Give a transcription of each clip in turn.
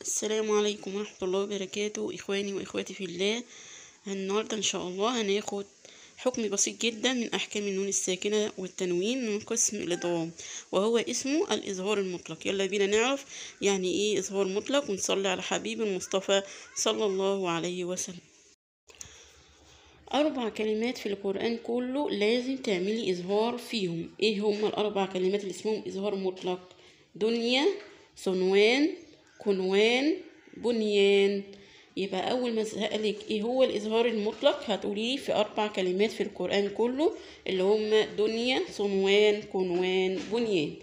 السلام عليكم ورحمة الله وبركاته إخواني وإخواتي في الله النهاردة إن شاء الله هناخد حكم بسيط جدا من أحكام النون الساكنة والتنوين من قسم الإضغام وهو اسمه الإظهار المطلق يلا بينا نعرف يعني إيه إظهار مطلق ونصلي على حبيب المصطفى صلى الله عليه وسلم أربع كلمات في القرآن كله لازم تعملي إظهار فيهم إيه هما الأربع كلمات اللي اسمهم إظهار مطلق دنيا صنوان كنوان بنيان يبقى اول ما اسالك ايه هو الاظهار المطلق هتقولي في اربع كلمات في القران كله اللي هم دنيا صنوان كنوان بنيان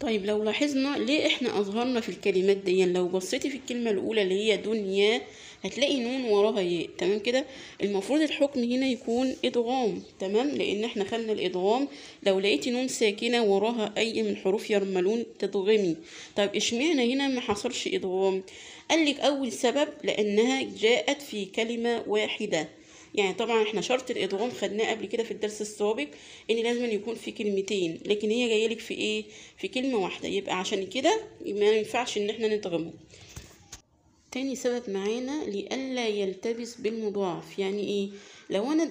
طيب لو لاحظنا ليه احنا اظهرنا في الكلمات دي يعني لو بصيتي في الكلمه الاولى اللي هي دنيا هتلاقي نون وراها ياء تمام كده المفروض الحكم هنا يكون ادغام تمام لان احنا خدنا الادغام لو لقيتي نون ساكنه وراها اي من حروف يرملون تدغمي طب اشمعنى هنا ما حصلش ادغام قالك اول سبب لانها جاءت في كلمه واحده يعني طبعا احنا شرط الادغام خدناه قبل كده في الدرس السابق ان لازم يكون في كلمتين لكن هي جايه لك في ايه في كلمه واحده يبقى عشان كده ما ينفعش ان احنا ندغمه تاني سبب معانا لئلا يلتبس بالمضاعف يعني ايه لو انا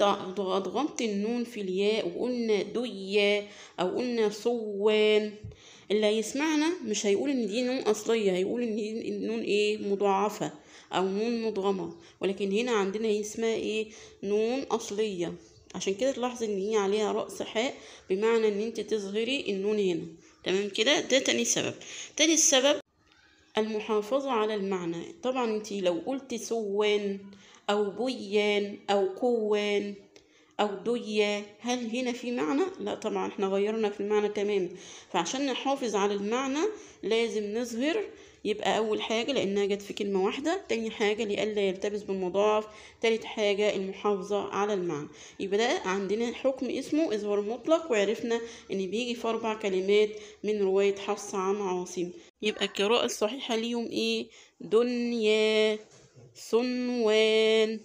ضغمت النون في الياء وقلنا دية او قلنا صوان اللي هيسمعنا مش هيقول ان دي نون اصليه هيقول ان دي نون ايه مضاعفه او نون مدغمة ولكن هنا عندنا هي اسمها ايه نون اصلية عشان كده تلاحظي ان هي عليها رأس حاء بمعنى ان انت تظهري النون هنا تمام كده ده تاني سبب تاني سبب المحافظة على المعنى طبعا انت لو قلت سوان او بيان او كوان أو ديا هل هنا في معنى؟ لا طبعا احنا غيرنا في المعنى تماما فعشان نحافظ على المعنى لازم نظهر يبقى أول حاجة لأنها جت في كلمة واحدة تاني حاجة لألا يلتبس بالمضاعف تالت حاجة المحافظة على المعنى يبقى ده عندنا حكم اسمه إظهار مطلق وعرفنا إن بيجي في أربع كلمات من رواية حفص عن عاصم يبقى القراءة الصحيحة ليهم إيه؟ دنيا صنوان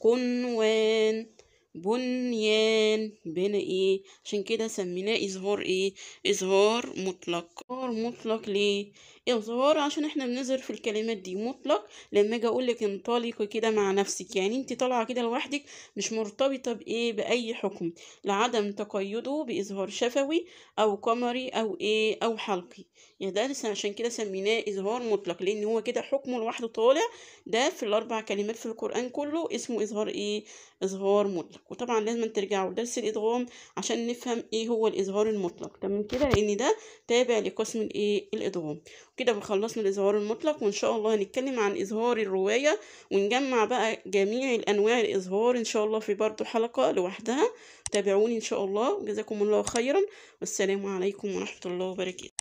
قنوان بنيان بناء ايه عشان كده سميناه إظهار ايه إظهار مطلق إظهار مطلق ليه يظهر عشان احنا بنظهر في الكلمات دي مطلق لما اجي اقول لك انطلقي كده مع نفسك يعني انت طالعه كده لوحدك مش مرتبطه بايه باي حكم لعدم تقيده باظهار شفوي او قمري او ايه او حلقي يعني ده عشان كده سميناه اظهار مطلق لان هو كده حكمه لوحده طالع ده في الاربع كلمات في القران كله اسمه اظهار ايه اظهار مطلق وطبعا لازم ترجعوا لدرس الادغام عشان نفهم ايه هو الاظهار المطلق تمام كده لان ده تابع لقسم الايه الادغام كده خلصنا الإظهار المطلق وإن شاء الله هنتكلم عن إظهار الرواية ونجمع بقى جميع الأنواع الإظهار إن شاء الله في برضو حلقة لوحدها تابعوني إن شاء الله وجزاكم الله خيرا والسلام عليكم ورحمة الله وبركاته